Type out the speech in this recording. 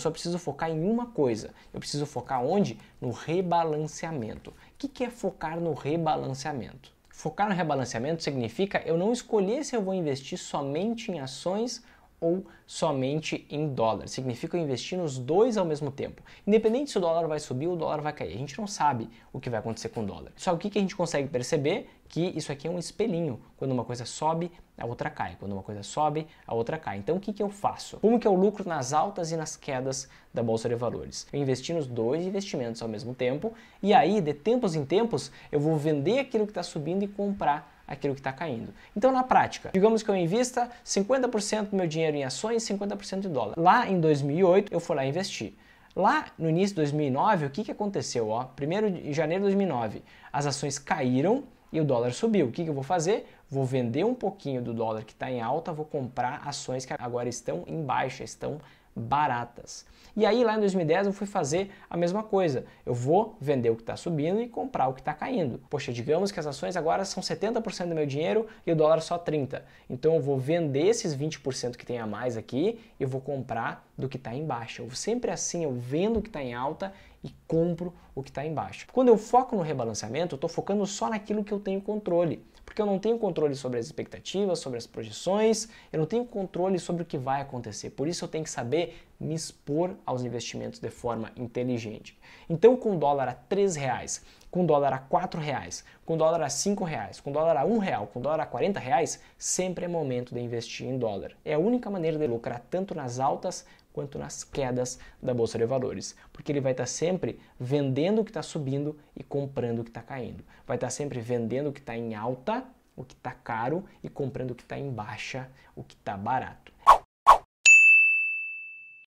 Eu só preciso focar em uma coisa. Eu preciso focar onde? No rebalanceamento. O que, que é focar no rebalanceamento? Focar no rebalanceamento significa eu não escolher se eu vou investir somente em ações ou somente em dólar. Significa investir nos dois ao mesmo tempo. Independente se o dólar vai subir ou o dólar vai cair. A gente não sabe o que vai acontecer com o dólar. Só o que, que a gente consegue perceber? Que isso aqui é um espelhinho. Quando uma coisa sobe, a outra cai. Quando uma coisa sobe, a outra cai. Então o que, que eu faço? Como que eu é lucro nas altas e nas quedas da Bolsa de Valores? Eu investi nos dois investimentos ao mesmo tempo e aí, de tempos em tempos, eu vou vender aquilo que está subindo e comprar aquilo que está caindo. Então, na prática, digamos que eu invista 50% do meu dinheiro em ações e 50% em dólar. Lá em 2008, eu fui lá investir. Lá no início de 2009, o que, que aconteceu? Ó, primeiro de janeiro de 2009, as ações caíram e o dólar subiu. O que, que eu vou fazer? Vou vender um pouquinho do dólar que está em alta, vou comprar ações que agora estão em baixa, estão baratas. E aí lá em 2010 eu fui fazer a mesma coisa. Eu vou vender o que está subindo e comprar o que está caindo. Poxa, digamos que as ações agora são 70% do meu dinheiro e o dólar só 30. Então eu vou vender esses 20% que tem a mais aqui e vou comprar do que está embaixo. Eu sempre assim, eu vendo o que está em alta e compro o que está embaixo. Quando eu foco no rebalanceamento, eu estou focando só naquilo que eu tenho controle porque eu não tenho controle sobre as expectativas, sobre as projeções, eu não tenho controle sobre o que vai acontecer. Por isso eu tenho que saber me expor aos investimentos de forma inteligente. Então, com dólar a três reais, com dólar a quatro reais, com dólar a cinco reais, com dólar a um real, com dólar a quarenta reais, sempre é momento de investir em dólar. É a única maneira de lucrar tanto nas altas quanto nas quedas da bolsa de valores, porque ele vai estar sempre vendendo o que está subindo e comprando o que está caindo. Vai estar sempre vendendo o que está em alta, o que está caro e comprando o que está em baixa, o que está barato.